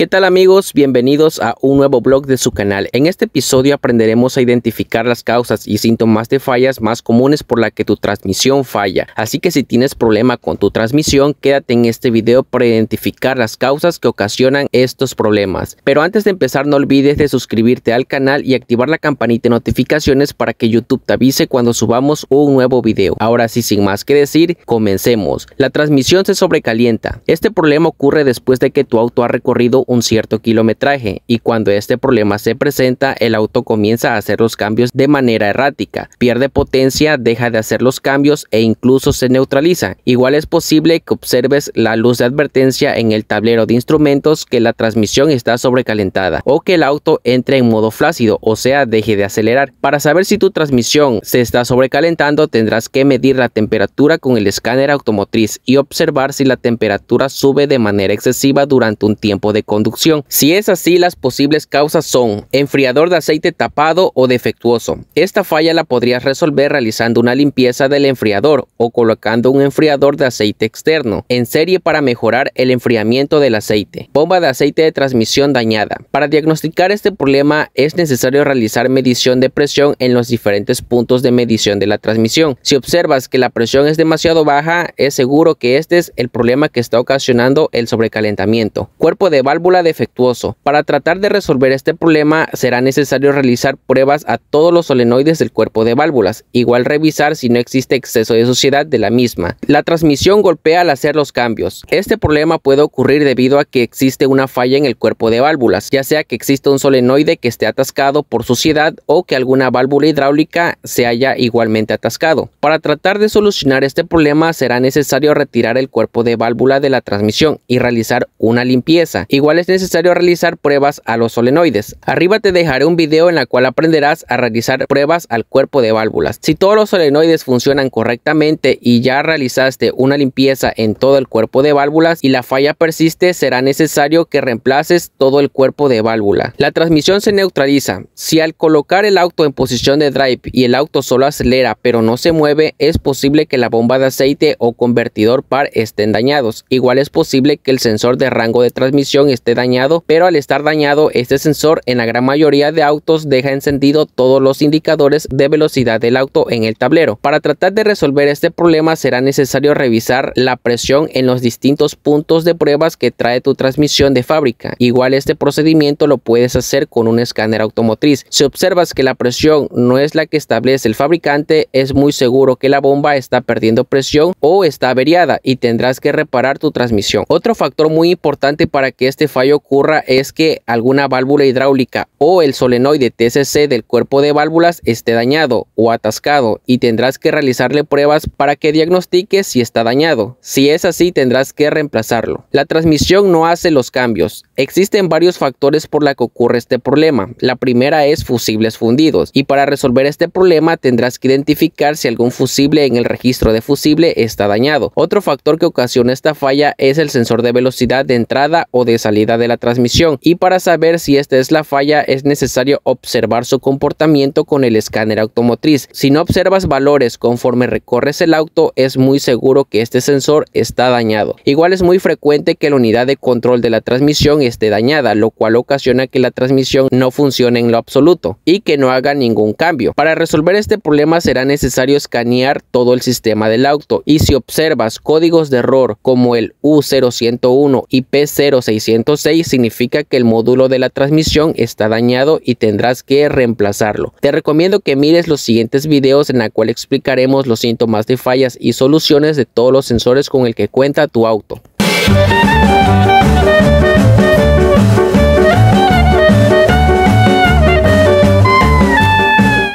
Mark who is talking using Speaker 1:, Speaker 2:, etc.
Speaker 1: ¿Qué tal amigos? Bienvenidos a un nuevo blog de su canal. En este episodio aprenderemos a identificar las causas y síntomas de fallas más comunes por la que tu transmisión falla. Así que si tienes problema con tu transmisión, quédate en este video para identificar las causas que ocasionan estos problemas. Pero antes de empezar no olvides de suscribirte al canal y activar la campanita de notificaciones para que YouTube te avise cuando subamos un nuevo video. Ahora sí, sin más que decir, comencemos. La transmisión se sobrecalienta. Este problema ocurre después de que tu auto ha recorrido un cierto kilometraje y cuando este problema se presenta el auto comienza a hacer los cambios de manera errática, pierde potencia, deja de hacer los cambios e incluso se neutraliza. Igual es posible que observes la luz de advertencia en el tablero de instrumentos que la transmisión está sobrecalentada o que el auto entre en modo flácido, o sea, deje de acelerar. Para saber si tu transmisión se está sobrecalentando tendrás que medir la temperatura con el escáner automotriz y observar si la temperatura sube de manera excesiva durante un tiempo de conducción. Si es así, las posibles causas son enfriador de aceite tapado o defectuoso. Esta falla la podrías resolver realizando una limpieza del enfriador o colocando un enfriador de aceite externo en serie para mejorar el enfriamiento del aceite. Bomba de aceite de transmisión dañada. Para diagnosticar este problema es necesario realizar medición de presión en los diferentes puntos de medición de la transmisión. Si observas que la presión es demasiado baja, es seguro que este es el problema que está ocasionando el sobrecalentamiento. Cuerpo de válvula defectuoso. Para tratar de resolver este problema será necesario realizar pruebas a todos los solenoides del cuerpo de válvulas, igual revisar si no existe exceso de suciedad de la misma. La transmisión golpea al hacer los cambios. Este problema puede ocurrir debido a que existe una falla en el cuerpo de válvulas, ya sea que exista un solenoide que esté atascado por suciedad o que alguna válvula hidráulica se haya igualmente atascado. Para tratar de solucionar este problema será necesario retirar el cuerpo de válvula de la transmisión y realizar una limpieza. Igual es necesario realizar pruebas a los solenoides. Arriba te dejaré un video en la cual aprenderás a realizar pruebas al cuerpo de válvulas. Si todos los solenoides funcionan correctamente y ya realizaste una limpieza en todo el cuerpo de válvulas y la falla persiste, será necesario que reemplaces todo el cuerpo de válvula. La transmisión se neutraliza. Si al colocar el auto en posición de drive y el auto solo acelera pero no se mueve, es posible que la bomba de aceite o convertidor par estén dañados. Igual es posible que el sensor de rango de transmisión esté esté dañado, pero al estar dañado este sensor en la gran mayoría de autos deja encendido todos los indicadores de velocidad del auto en el tablero. Para tratar de resolver este problema será necesario revisar la presión en los distintos puntos de pruebas que trae tu transmisión de fábrica. Igual este procedimiento lo puedes hacer con un escáner automotriz. Si observas que la presión no es la que establece el fabricante, es muy seguro que la bomba está perdiendo presión o está averiada y tendrás que reparar tu transmisión. Otro factor muy importante para que este fallo ocurra es que alguna válvula hidráulica o el solenoide TCC del cuerpo de válvulas esté dañado o atascado y tendrás que realizarle pruebas para que diagnostique si está dañado. Si es así tendrás que reemplazarlo. La transmisión no hace los cambios. Existen varios factores por la que ocurre este problema. La primera es fusibles fundidos y para resolver este problema tendrás que identificar si algún fusible en el registro de fusible está dañado. Otro factor que ocasiona esta falla es el sensor de velocidad de entrada o de salida de la transmisión y para saber si esta es la falla es necesario observar su comportamiento con el escáner automotriz. Si no observas valores conforme recorres el auto es muy seguro que este sensor está dañado. Igual es muy frecuente que la unidad de control de la transmisión esté dañada, lo cual ocasiona que la transmisión no funcione en lo absoluto y que no haga ningún cambio. Para resolver este problema será necesario escanear todo el sistema del auto y si observas códigos de error como el U0101 y P0600 6 significa que el módulo de la transmisión está dañado y tendrás que reemplazarlo. Te recomiendo que mires los siguientes videos en la cual explicaremos los síntomas de fallas y soluciones de todos los sensores con el que cuenta tu auto.